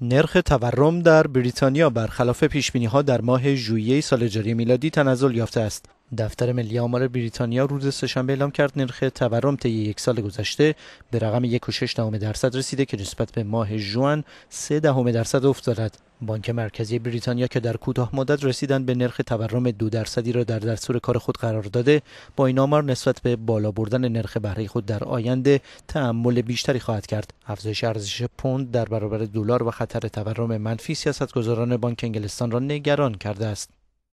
نرخ تورم در بریتانیا برخلاف پیش ها در ماه ژوئیه سال جاری میلادی تنزل یافته است. دفتر ملی آمار بریتانیا روز سهشنبه اعلام کرد نرخ تورم طی یک سال گذشته به رقم 1.6 درصد رسیده که نسبت به ماه جوان 3 دهم درصد افت دارد. بانک مرکزی بریتانیا که در کوتاه مدت رسیدن به نرخ تورم دو درصدی را در دستور کار خود قرار داده با این آمار نسبت به بالا بردن نرخ بهره خود در آینده تحمل بیشتری خواهد کرد افزایش ارزش پوند در برابر دلار و خطر تورم منفی سیاستگزاران بانک انگلستان را نگران کرده است